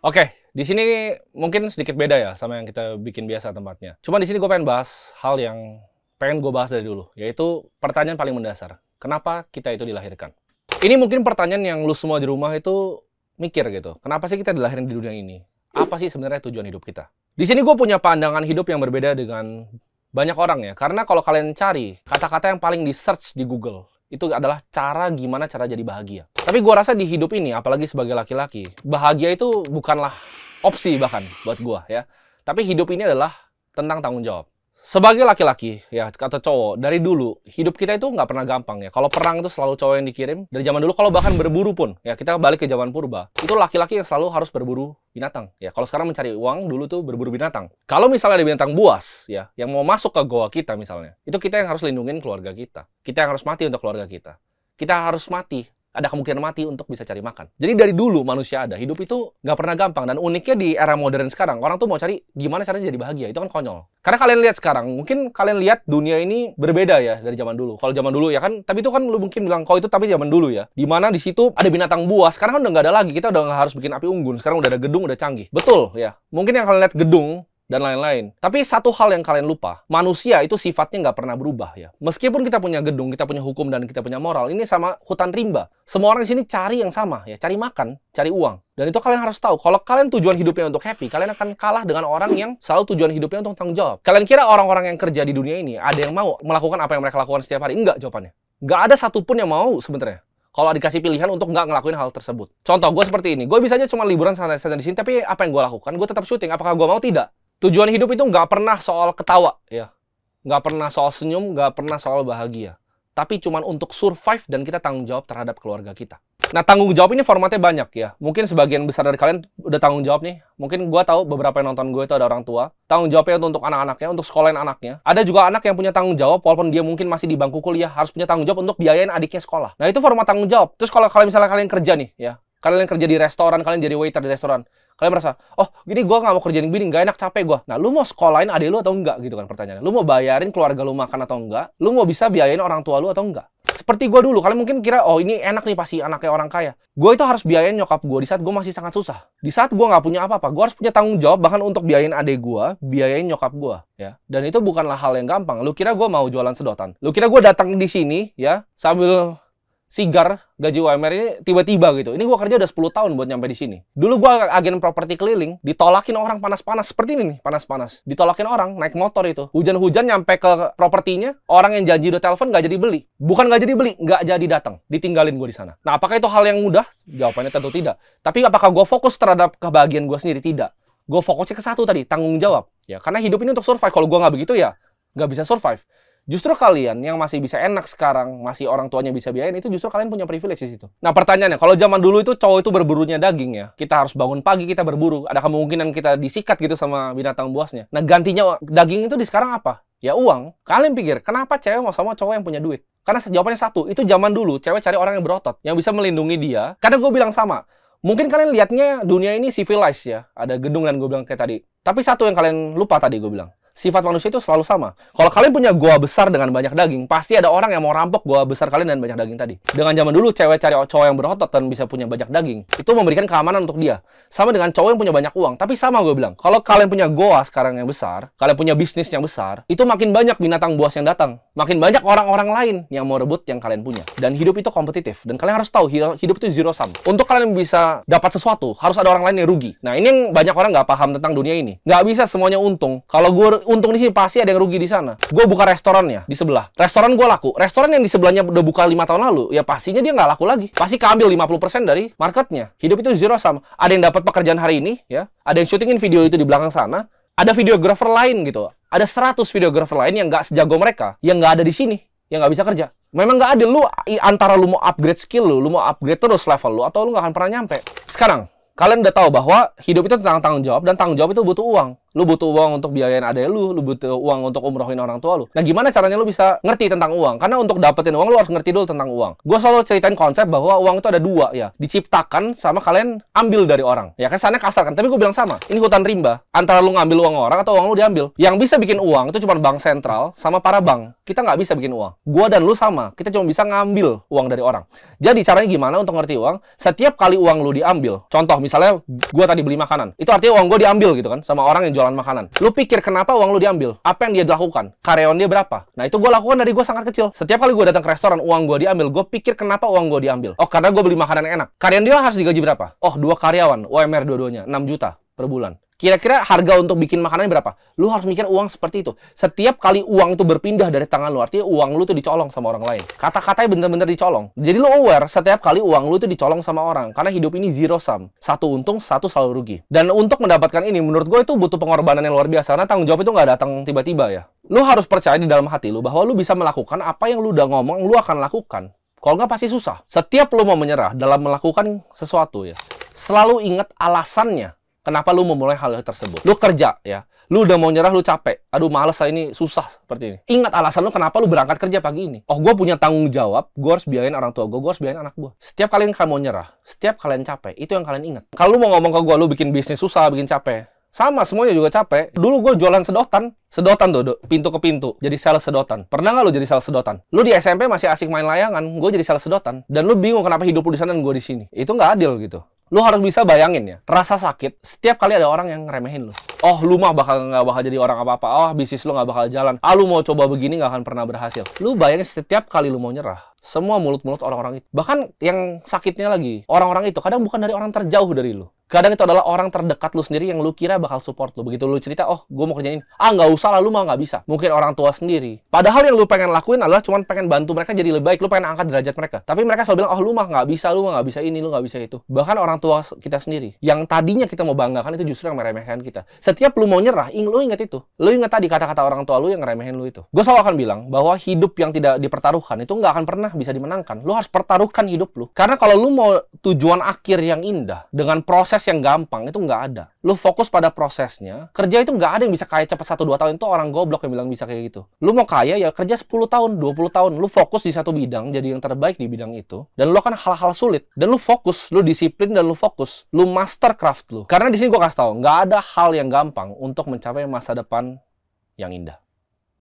Oke, di sini mungkin sedikit beda ya sama yang kita bikin biasa tempatnya. Cuma di sini gue pengen bahas hal yang pengen gue bahas dari dulu, yaitu pertanyaan paling mendasar. Kenapa kita itu dilahirkan? Ini mungkin pertanyaan yang lu semua di rumah itu mikir gitu. Kenapa sih kita dilahirin di dunia ini? Apa sih sebenarnya tujuan hidup kita? Di sini gue punya pandangan hidup yang berbeda dengan banyak orang ya. Karena kalau kalian cari kata-kata yang paling di search di Google, itu adalah cara gimana cara jadi bahagia. Tapi gue rasa di hidup ini, apalagi sebagai laki-laki, bahagia itu bukanlah opsi bahkan buat gue ya. Tapi hidup ini adalah tentang tanggung jawab. Sebagai laki-laki ya kata cowok dari dulu hidup kita itu nggak pernah gampang ya. Kalau perang itu selalu cowok yang dikirim dari zaman dulu. Kalau bahkan berburu pun ya kita balik ke zaman purba itu laki-laki yang selalu harus berburu binatang ya. Kalau sekarang mencari uang dulu tuh berburu binatang. Kalau misalnya ada binatang buas ya yang mau masuk ke goa kita misalnya itu kita yang harus lindungin keluarga kita. Kita yang harus mati untuk keluarga kita. Kita harus mati ada kemungkinan mati untuk bisa cari makan. Jadi dari dulu manusia ada, hidup itu nggak pernah gampang. Dan uniknya di era modern sekarang, orang tuh mau cari gimana caranya jadi bahagia, itu kan konyol. Karena kalian lihat sekarang, mungkin kalian lihat dunia ini berbeda ya dari zaman dulu. Kalau zaman dulu ya kan, tapi itu kan lu mungkin bilang, kau itu tapi zaman dulu ya. Dimana di situ ada binatang buas, sekarang kan udah nggak ada lagi, kita udah nggak harus bikin api unggun. Sekarang udah ada gedung, udah canggih. Betul ya. Mungkin yang kalian lihat gedung, dan lain-lain. Tapi satu hal yang kalian lupa, manusia itu sifatnya nggak pernah berubah ya. Meskipun kita punya gedung, kita punya hukum, dan kita punya moral, ini sama hutan rimba. Semua orang di sini cari yang sama ya, cari makan, cari uang. Dan itu kalian harus tahu, kalau kalian tujuan hidupnya untuk happy, kalian akan kalah dengan orang yang selalu tujuan hidupnya untuk tanggung jawab. Kalian kira orang-orang yang kerja di dunia ini ada yang mau melakukan apa yang mereka lakukan setiap hari? Enggak jawabannya. Nggak ada satupun yang mau sebenarnya kalau dikasih pilihan untuk nggak ngelakuin hal tersebut. Contoh gue seperti ini, gue bisanya cuma liburan santai-santai di sini, tapi apa yang gue lakukan? Gue tetap syuting. Apakah gue mau? Tidak tujuan hidup itu nggak pernah soal ketawa ya nggak pernah soal senyum nggak pernah soal bahagia tapi cuman untuk survive dan kita tanggung jawab terhadap keluarga kita nah tanggung jawab ini formatnya banyak ya mungkin sebagian besar dari kalian udah tanggung jawab nih mungkin gue tahu beberapa yang nonton gue itu ada orang tua tanggung jawabnya untuk, untuk anak-anaknya untuk sekolahin anaknya ada juga anak yang punya tanggung jawab walaupun dia mungkin masih di bangku kuliah harus punya tanggung jawab untuk biayain adiknya sekolah nah itu format tanggung jawab terus kalau kalian misalnya kalian kerja nih ya kalian yang kerja di restoran, kalian jadi waiter di restoran, kalian merasa, oh gini gue gak mau kerja di bini, gak enak capek gue. Nah lu mau sekolahin adik lu atau enggak gitu kan pertanyaannya. Lu mau bayarin keluarga lu makan atau enggak? Lu mau bisa biayain orang tua lu atau enggak? Seperti gue dulu, kalian mungkin kira, oh ini enak nih pasti anaknya orang kaya. Gue itu harus biayain nyokap gue di saat gue masih sangat susah. Di saat gue gak punya apa-apa, gue harus punya tanggung jawab bahkan untuk biayain adik gue, biayain nyokap gue. ya. Dan itu bukanlah hal yang gampang. Lu kira gue mau jualan sedotan? Lu kira gue datang di sini ya sambil sigar gaji UMR ini tiba-tiba gitu. Ini gua kerja udah 10 tahun buat nyampe di sini. Dulu gue agen properti keliling, ditolakin orang panas-panas seperti ini nih, panas-panas. Ditolakin orang naik motor itu. Hujan-hujan nyampe ke propertinya, orang yang janji udah telepon nggak jadi beli. Bukan nggak jadi beli, nggak jadi datang. Ditinggalin gua di sana. Nah, apakah itu hal yang mudah? Jawabannya tentu tidak. Tapi apakah gua fokus terhadap kebahagiaan gua sendiri? Tidak. Gua fokusnya ke satu tadi, tanggung jawab. Ya, karena hidup ini untuk survive. Kalau gua nggak begitu ya, nggak bisa survive. Justru kalian yang masih bisa enak sekarang, masih orang tuanya bisa biayain, itu justru kalian punya privilege di situ. Nah pertanyaannya, kalau zaman dulu itu cowok itu berburunya daging ya, kita harus bangun pagi, kita berburu, ada kemungkinan kita disikat gitu sama binatang buasnya. Nah gantinya daging itu di sekarang apa? Ya uang. Kalian pikir, kenapa cewek mau sama cowok yang punya duit? Karena jawabannya satu, itu zaman dulu cewek cari orang yang berotot, yang bisa melindungi dia. Karena gue bilang sama, mungkin kalian lihatnya dunia ini civilized ya, ada gedung dan gue bilang kayak tadi. Tapi satu yang kalian lupa tadi gue bilang, Sifat manusia itu selalu sama. Kalau kalian punya goa besar dengan banyak daging, pasti ada orang yang mau rampok goa besar kalian dan banyak daging tadi. Dengan zaman dulu, cewek cari cowok yang berotot dan bisa punya banyak daging. Itu memberikan keamanan untuk dia. Sama dengan cowok yang punya banyak uang. Tapi sama gue bilang, kalau kalian punya goa sekarang yang besar, kalian punya bisnis yang besar, itu makin banyak binatang buas yang datang. Makin banyak orang-orang lain yang mau rebut yang kalian punya. Dan hidup itu kompetitif. Dan kalian harus tahu, hidup itu zero sum. Untuk kalian bisa dapat sesuatu, harus ada orang lain yang rugi. Nah, ini yang banyak orang nggak paham tentang dunia ini. Nggak bisa semuanya untung. Kalau gue untung di sini pasti ada yang rugi di sana. Gue buka restoran ya di sebelah. Restoran gue laku. Restoran yang di sebelahnya udah buka lima tahun lalu, ya pastinya dia nggak laku lagi. Pasti keambil 50% dari marketnya. Hidup itu zero sama. Ada yang dapat pekerjaan hari ini, ya. Ada yang syutingin video itu di belakang sana. Ada videografer lain gitu. Ada 100 videografer lain yang nggak sejago mereka, yang nggak ada di sini, yang nggak bisa kerja. Memang nggak ada lu antara lu mau upgrade skill lu, lu mau upgrade terus level lu, atau lu nggak akan pernah nyampe. Sekarang, kalian udah tahu bahwa hidup itu tentang tanggung jawab dan tanggung jawab itu butuh uang. Lu butuh uang untuk biayain adek lu, lu butuh uang untuk umrohin orang tua lu. Nah, gimana caranya lu bisa ngerti tentang uang? Karena untuk dapetin uang lu harus ngerti dulu tentang uang. Gue selalu ceritain konsep bahwa uang itu ada dua ya, diciptakan sama kalian ambil dari orang. Ya kesannya kan, kasar kan, tapi gue bilang sama. Ini hutan rimba. Antara lu ngambil uang orang atau uang lu diambil. Yang bisa bikin uang itu cuma bank sentral sama para bank. Kita nggak bisa bikin uang. Gue dan lu sama. Kita cuma bisa ngambil uang dari orang. Jadi caranya gimana untuk ngerti uang? Setiap kali uang lu diambil, contoh misalnya gue tadi beli makanan, itu artinya uang gue diambil gitu kan sama orang yang jualan makanan. Lu pikir kenapa uang lu diambil? Apa yang dia lakukan? Karyawan dia berapa? Nah, itu gue lakukan dari gue sangat kecil. Setiap kali gue datang ke restoran, uang gue diambil. Gue pikir kenapa uang gue diambil? Oh, karena gue beli makanan enak. Karyawan dia harus digaji berapa? Oh, dua karyawan. UMR dua-duanya, 6 juta per bulan. Kira-kira harga untuk bikin makanan berapa? Lu harus mikir uang seperti itu. Setiap kali uang itu berpindah dari tangan lu, artinya uang lu tuh dicolong sama orang lain. Kata-katanya bener-bener dicolong. Jadi lu aware setiap kali uang lu tuh dicolong sama orang. Karena hidup ini zero sum. Satu untung, satu selalu rugi. Dan untuk mendapatkan ini, menurut gue itu butuh pengorbanan yang luar biasa. Karena tanggung jawab itu nggak datang tiba-tiba ya. Lu harus percaya di dalam hati lu bahwa lu bisa melakukan apa yang lu udah ngomong, lu akan lakukan. Kalau nggak pasti susah. Setiap lu mau menyerah dalam melakukan sesuatu ya, selalu ingat alasannya Kenapa lu memulai hal tersebut? Lu kerja ya. Lu udah mau nyerah, lu capek. Aduh, males lah ini susah seperti ini. Ingat alasan lu kenapa lu berangkat kerja pagi ini. Oh, gue punya tanggung jawab. Gue harus biayain orang tua gue, gue harus biayain anak gue. Setiap kalian kalian mau nyerah, setiap kalian capek, itu yang kalian ingat. Kalau lu mau ngomong ke gue, lu bikin bisnis susah, bikin capek. Sama semuanya juga capek. Dulu gue jualan sedotan. Sedotan tuh, pintu ke pintu. Jadi sales sedotan. Pernah gak lu jadi sales sedotan? Lu di SMP masih asik main layangan, gue jadi sales sedotan. Dan lu bingung kenapa hidup lu di sana dan gue di sini. Itu nggak adil gitu lu harus bisa bayangin ya rasa sakit setiap kali ada orang yang ngeremehin lu oh lu mah bakal nggak bakal jadi orang apa apa oh bisnis lu nggak bakal jalan ah lu mau coba begini nggak akan pernah berhasil lu bayangin setiap kali lu mau nyerah semua mulut-mulut orang-orang itu. Bahkan yang sakitnya lagi, orang-orang itu kadang bukan dari orang terjauh dari lu. Kadang itu adalah orang terdekat lu sendiri yang lu kira bakal support lu. Begitu lu cerita, oh gue mau kerjain ini. Ah nggak usah lah, lu mah nggak bisa. Mungkin orang tua sendiri. Padahal yang lu pengen lakuin adalah cuman pengen bantu mereka jadi lebih baik. Lu pengen angkat derajat mereka. Tapi mereka selalu bilang, oh lu mah nggak bisa, lu mah nggak bisa ini, lu nggak bisa itu. Bahkan orang tua kita sendiri. Yang tadinya kita mau banggakan itu justru yang meremehkan kita. Setiap lu mau nyerah, ing lu inget itu. Lu inget tadi kata-kata orang tua lu yang ngeremehin lu itu. Gue selalu akan bilang bahwa hidup yang tidak dipertaruhkan itu nggak akan pernah pernah bisa dimenangkan. Lu harus pertaruhkan hidup lu. Karena kalau lu mau tujuan akhir yang indah dengan proses yang gampang itu nggak ada. Lu fokus pada prosesnya. Kerja itu nggak ada yang bisa kaya cepat 1 2 tahun itu orang goblok yang bilang bisa kayak gitu. Lu mau kaya ya kerja 10 tahun, 20 tahun. Lu fokus di satu bidang jadi yang terbaik di bidang itu dan lu kan hal-hal sulit dan lu fokus, lu disiplin dan lu fokus. Lu master craft lu. Karena di sini gua kasih tau nggak ada hal yang gampang untuk mencapai masa depan yang indah.